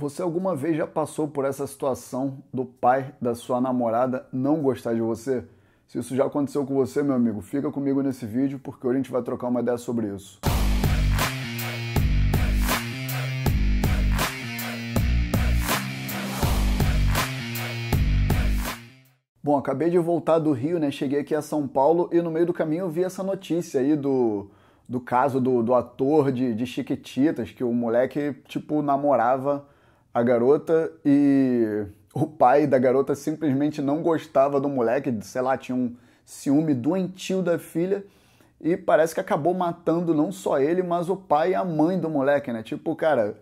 Você alguma vez já passou por essa situação do pai da sua namorada não gostar de você? Se isso já aconteceu com você, meu amigo, fica comigo nesse vídeo porque hoje a gente vai trocar uma ideia sobre isso. Bom, acabei de voltar do Rio, né? Cheguei aqui a São Paulo e no meio do caminho eu vi essa notícia aí do, do caso do, do ator de, de Chiquititas, que o moleque, tipo, namorava a garota e o pai da garota simplesmente não gostava do moleque, sei lá, tinha um ciúme doentio da filha e parece que acabou matando não só ele, mas o pai e a mãe do moleque, né? Tipo, cara,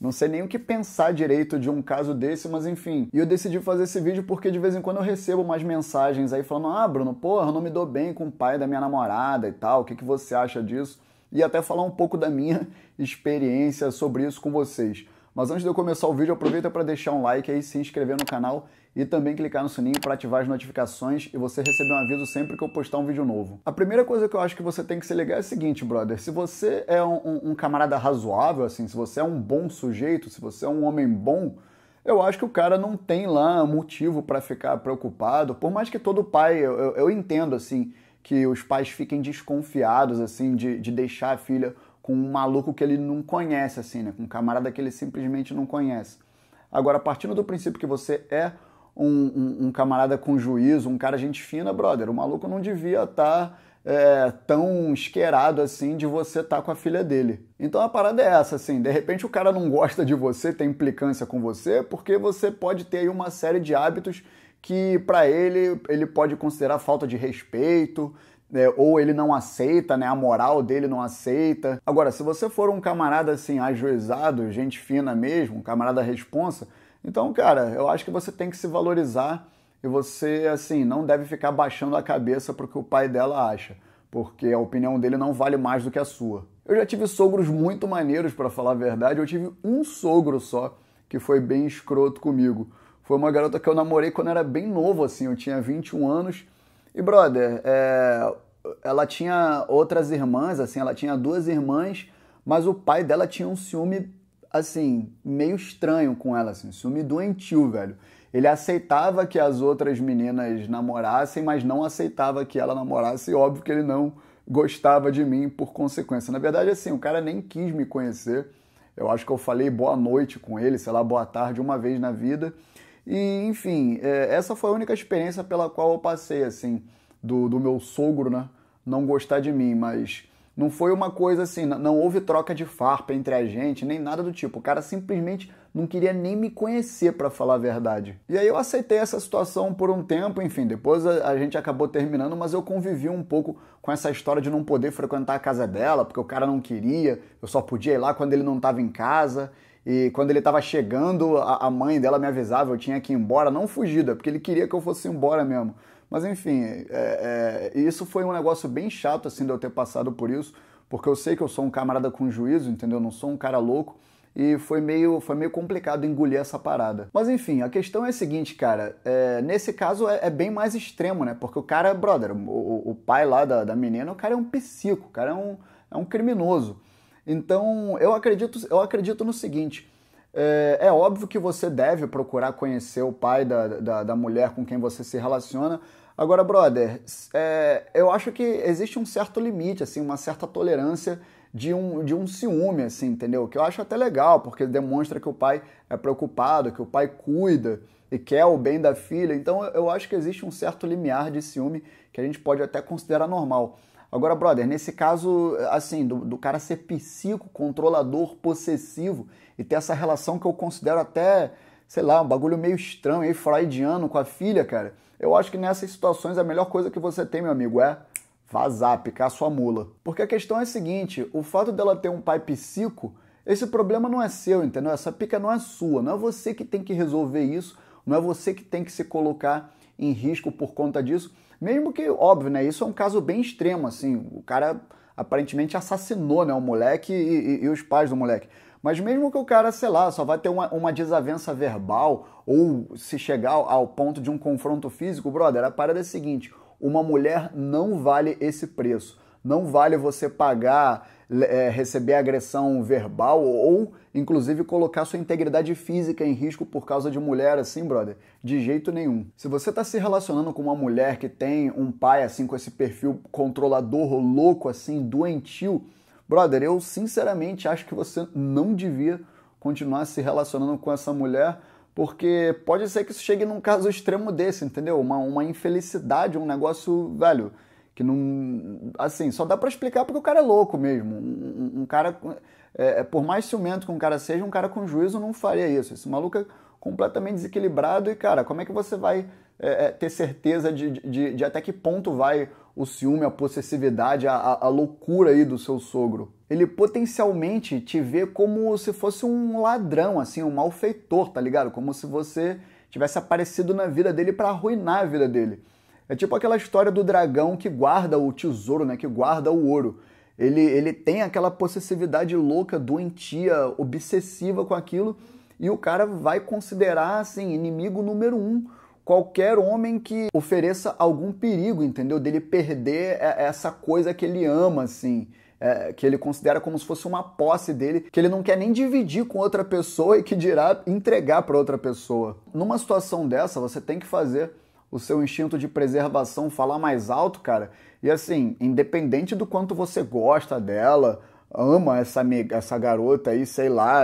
não sei nem o que pensar direito de um caso desse, mas enfim. E eu decidi fazer esse vídeo porque de vez em quando eu recebo umas mensagens aí falando: ah, Bruno, porra, eu não me dou bem com o pai da minha namorada e tal, o que, que você acha disso? E até falar um pouco da minha experiência sobre isso com vocês. Mas antes de eu começar o vídeo, aproveita para deixar um like aí, se inscrever no canal e também clicar no sininho para ativar as notificações e você receber um aviso sempre que eu postar um vídeo novo. A primeira coisa que eu acho que você tem que se ligar é a seguinte, brother: se você é um, um, um camarada razoável, assim, se você é um bom sujeito, se você é um homem bom, eu acho que o cara não tem lá motivo para ficar preocupado. Por mais que todo pai, eu, eu, eu, entendo assim, que os pais fiquem desconfiados assim de, de deixar a filha com um maluco que ele não conhece, assim, né? Com um camarada que ele simplesmente não conhece. Agora, partindo do princípio que você é um, um, um camarada com juízo, um cara gente fina, brother, o maluco não devia estar tá, é, tão esquerado assim de você estar tá com a filha dele. Então a parada é essa, assim, de repente o cara não gosta de você, tem implicância com você, porque você pode ter aí uma série de hábitos que para ele ele pode considerar falta de respeito, né, ou ele não aceita, né? A moral dele não aceita. Agora, se você for um camarada assim, ajuizado, gente fina mesmo, um camarada responsa, então, cara, eu acho que você tem que se valorizar e você, assim, não deve ficar baixando a cabeça pro que o pai dela acha, porque a opinião dele não vale mais do que a sua. Eu já tive sogros muito maneiros, para falar a verdade, eu tive um sogro só que foi bem escroto comigo. Foi uma garota que eu namorei quando era bem novo, assim, eu tinha 21 anos e, brother, é, ela tinha outras irmãs, assim, ela tinha duas irmãs, mas o pai dela tinha um ciúme, assim, meio estranho com ela, assim, um ciúme doentio, velho. Ele aceitava que as outras meninas namorassem, mas não aceitava que ela namorasse, e óbvio que ele não gostava de mim por consequência. Na verdade, assim, o cara nem quis me conhecer. Eu acho que eu falei boa noite com ele, sei lá, boa tarde uma vez na vida. E, enfim, é, essa foi a única experiência pela qual eu passei, assim, do, do meu sogro, né? Não gostar de mim, mas não foi uma coisa assim, não houve troca de farpa entre a gente, nem nada do tipo. O cara simplesmente não queria nem me conhecer, para falar a verdade. E aí eu aceitei essa situação por um tempo, enfim, depois a, gente acabou terminando, mas eu convivi um pouco com essa história de não poder frequentar a casa dela, porque o cara não queria, eu só podia ir lá quando ele não estava em casa. E quando ele estava chegando, a, a mãe dela me avisava, eu tinha que ir embora, não fugida, porque ele queria que eu fosse embora mesmo. Mas enfim, é, é, isso foi um negócio bem chato assim de eu ter passado por isso, porque eu sei que eu sou um camarada com juízo, entendeu? Eu não sou um cara louco. E foi meio, foi meio complicado engolir essa parada. Mas enfim, a questão é a seguinte, cara. É, nesse caso é, é bem mais extremo, né? Porque o cara, brother, o, o pai lá da, da menina, o cara é um psico, o cara é um, é um criminoso. Então, eu acredito, eu acredito no seguinte. É, é, óbvio que você deve procurar conhecer o pai da, da, da mulher com quem você se relaciona. Agora, brother, é, eu acho que existe um certo limite, assim, uma certa tolerância de um, de um ciúme, assim, entendeu? Que eu acho até legal, porque demonstra que o pai é preocupado, que o pai cuida e quer o bem da filha. Então, eu acho que existe um certo limiar de ciúme que a gente pode até considerar normal. Agora, brother, nesse caso, assim, do, do cara ser psico, controlador, possessivo e ter essa relação que eu considero até, sei lá, um bagulho meio estranho, aí freudiano com a filha, cara. Eu acho que nessas situações a melhor coisa que você tem, meu amigo, é vazar, picar sua mula. Porque a questão é a seguinte: o fato dela ter um pai psico, esse problema não é seu, entendeu? Essa pica não é sua, não é você que tem que resolver isso, não é você que tem que se colocar em risco por conta disso. Mesmo que, óbvio, né? Isso é um caso bem extremo, assim. O cara aparentemente assassinou, né? O moleque e, e, e os pais do moleque. Mas mesmo que o cara, sei lá, só vai ter uma, uma, desavença verbal ou se chegar ao ponto de um confronto físico, brother, a parada é a seguinte: uma mulher não vale esse preço. Não vale você pagar é, receber agressão verbal ou, inclusive, colocar sua integridade física em risco por causa de mulher assim, brother? De jeito nenhum. Se você está se relacionando com uma mulher que tem um pai assim, com esse perfil controlador, louco assim, doentio, brother, eu sinceramente acho que você não devia continuar se relacionando com essa mulher porque pode ser que isso chegue num caso extremo desse, entendeu? Uma, uma infelicidade, um negócio, velho, que não. Assim, só dá para explicar porque o cara é louco mesmo. Um, um cara. É, é, por mais ciumento que um cara seja, um cara com juízo não faria isso. Esse maluco é completamente desequilibrado e, cara, como é que você vai é, é ter certeza de, de, de, até que ponto vai o ciúme, a possessividade, a, a, loucura aí do seu sogro? Ele potencialmente te vê como se fosse um ladrão, assim, um malfeitor, tá ligado? Como se você tivesse aparecido na vida dele para arruinar a vida dele. É tipo aquela história do dragão que guarda o tesouro, né? Que guarda o ouro. Ele, ele tem aquela possessividade louca, doentia, obsessiva com aquilo, e o cara vai considerar, assim, inimigo número um qualquer homem que ofereça algum perigo, entendeu? Dele perder é, é essa coisa que ele ama, assim. É, que ele considera como se fosse uma posse dele, que ele não quer nem dividir com outra pessoa e que dirá entregar para outra pessoa. Numa situação dessa, você tem que fazer o seu instinto de preservação falar mais alto, cara. E assim, independente do quanto você gosta dela, ama essa, essa garota aí, sei lá,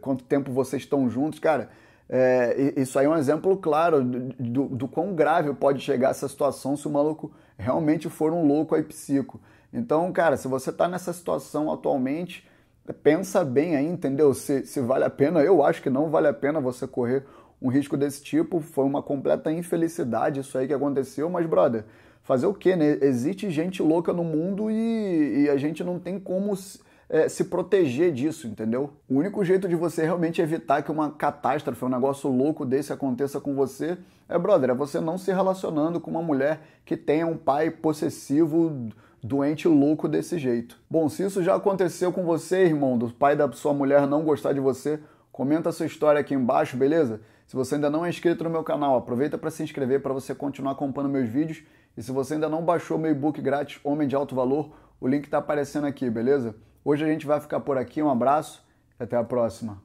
quanto tempo vocês estão juntos, cara. É, isso aí é um exemplo claro do, do, do, quão grave pode chegar essa situação se o maluco realmente for um louco aí psico. Então, cara, se você está nessa situação atualmente, pensa bem aí, entendeu? Se, se vale a pena, eu acho que não vale a pena você correr um risco desse tipo, foi uma completa infelicidade isso aí que aconteceu, mas, brother, fazer o quê, né? Existe gente louca no mundo e, e a gente não tem como é, se proteger disso, entendeu? O único jeito de você realmente evitar que uma catástrofe, um negócio louco desse aconteça com você é, brother, é você não se relacionando com uma mulher que tenha um pai possessivo, doente louco desse jeito. Bom, se isso já aconteceu com você, irmão, do pai da sua mulher não gostar de você, Comenta a sua história aqui embaixo, beleza? Se você ainda não é inscrito no meu canal, aproveita para se inscrever para você continuar acompanhando meus vídeos. E se você ainda não baixou meu e-book grátis Homem de Alto Valor, o link está aparecendo aqui, beleza? Hoje a gente vai ficar por aqui, um abraço e até a próxima.